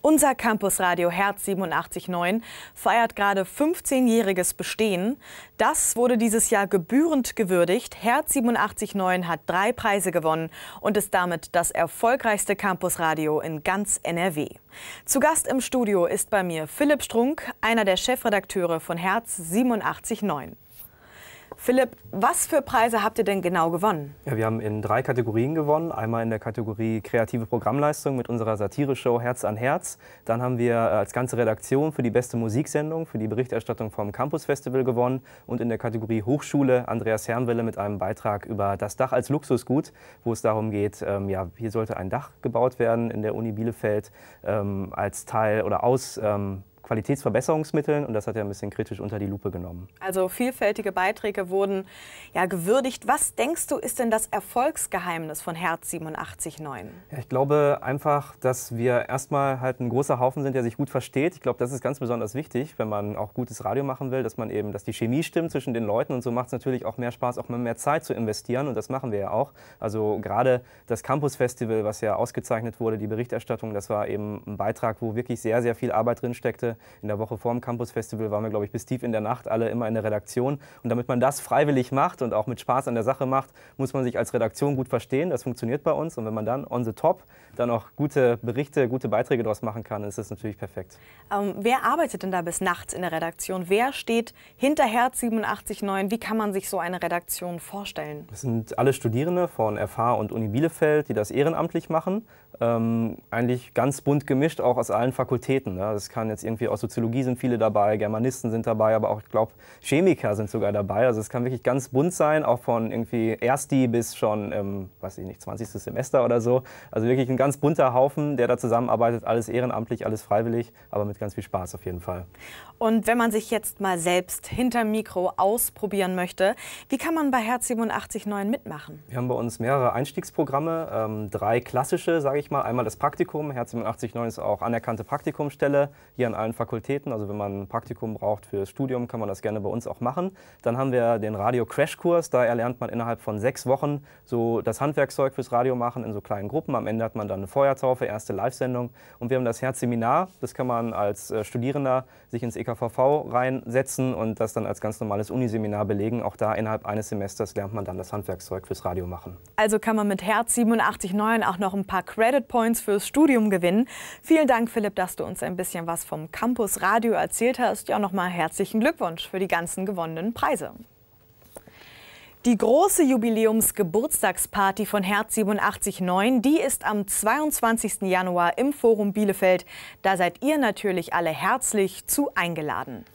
Unser Campusradio Herz 879 feiert gerade 15-jähriges Bestehen. Das wurde dieses Jahr gebührend gewürdigt. Herz 879 hat drei Preise gewonnen und ist damit das erfolgreichste Campusradio in ganz NRW. Zu Gast im Studio ist bei mir Philipp Strunk, einer der Chefredakteure von Herz 879. Philipp, was für Preise habt ihr denn genau gewonnen? Ja, wir haben in drei Kategorien gewonnen. Einmal in der Kategorie kreative Programmleistung mit unserer Satire-Show Herz an Herz. Dann haben wir äh, als ganze Redaktion für die beste Musiksendung, für die Berichterstattung vom Campus Festival gewonnen. Und in der Kategorie Hochschule Andreas Hermwille mit einem Beitrag über das Dach als Luxusgut, wo es darum geht, ähm, ja, hier sollte ein Dach gebaut werden in der Uni Bielefeld ähm, als Teil oder aus ähm, Qualitätsverbesserungsmitteln und das hat er ein bisschen kritisch unter die Lupe genommen. Also vielfältige Beiträge wurden ja gewürdigt. Was denkst du, ist denn das Erfolgsgeheimnis von Herz 87.9? Ja, ich glaube einfach, dass wir erstmal halt ein großer Haufen sind, der sich gut versteht. Ich glaube, das ist ganz besonders wichtig, wenn man auch gutes Radio machen will, dass man eben, dass die Chemie stimmt zwischen den Leuten und so macht es natürlich auch mehr Spaß, auch mal mehr Zeit zu investieren und das machen wir ja auch. Also gerade das Campus Festival, was ja ausgezeichnet wurde, die Berichterstattung, das war eben ein Beitrag, wo wirklich sehr, sehr viel Arbeit drin steckte in der Woche vor dem Campus Festival waren wir, glaube ich, bis tief in der Nacht alle immer in der Redaktion. Und damit man das freiwillig macht und auch mit Spaß an der Sache macht, muss man sich als Redaktion gut verstehen. Das funktioniert bei uns. Und wenn man dann on the top dann auch gute Berichte, gute Beiträge daraus machen kann, ist das natürlich perfekt. Ähm, wer arbeitet denn da bis nachts in der Redaktion? Wer steht hinter Herz 87.9? Wie kann man sich so eine Redaktion vorstellen? Das sind alle Studierende von FH und Uni Bielefeld, die das ehrenamtlich machen. Ähm, eigentlich ganz bunt gemischt, auch aus allen Fakultäten. Ne? Das kann jetzt irgendwie Beispiel aus Soziologie sind viele dabei, Germanisten sind dabei, aber auch, ich glaube, Chemiker sind sogar dabei. Also es kann wirklich ganz bunt sein, auch von irgendwie Ersti bis schon, ähm, weiß ich nicht, 20. Semester oder so. Also wirklich ein ganz bunter Haufen, der da zusammenarbeitet, alles ehrenamtlich, alles freiwillig, aber mit ganz viel Spaß auf jeden Fall. Und wenn man sich jetzt mal selbst hinterm Mikro ausprobieren möchte, wie kann man bei Herz 87.9 mitmachen? Wir haben bei uns mehrere Einstiegsprogramme, ähm, drei klassische, sage ich mal. Einmal das Praktikum, Herz 87.9 ist auch anerkannte Praktikumstelle hier an allen allen Fakultäten. Also wenn man ein Praktikum braucht fürs Studium, kann man das gerne bei uns auch machen. Dann haben wir den Radio-Crash-Kurs. Da erlernt man innerhalb von sechs Wochen so das Handwerkzeug fürs Radio machen in so kleinen Gruppen. Am Ende hat man dann eine Feuertaufe, erste Live-Sendung. Und wir haben das Herz-Seminar. Das kann man als äh, Studierender sich ins EKVV reinsetzen und das dann als ganz normales Uniseminar belegen. Auch da innerhalb eines Semesters lernt man dann das Handwerkzeug fürs Radio machen. Also kann man mit Herz 87.9 auch noch ein paar Credit Points fürs Studium gewinnen. Vielen Dank, Philipp, dass du uns ein bisschen was vom K Campus Radio erzählt hast, ja nochmal herzlichen Glückwunsch für die ganzen gewonnenen Preise. Die große Jubiläumsgeburtstagsparty von Herz 879, die ist am 22. Januar im Forum Bielefeld. Da seid ihr natürlich alle herzlich zu eingeladen.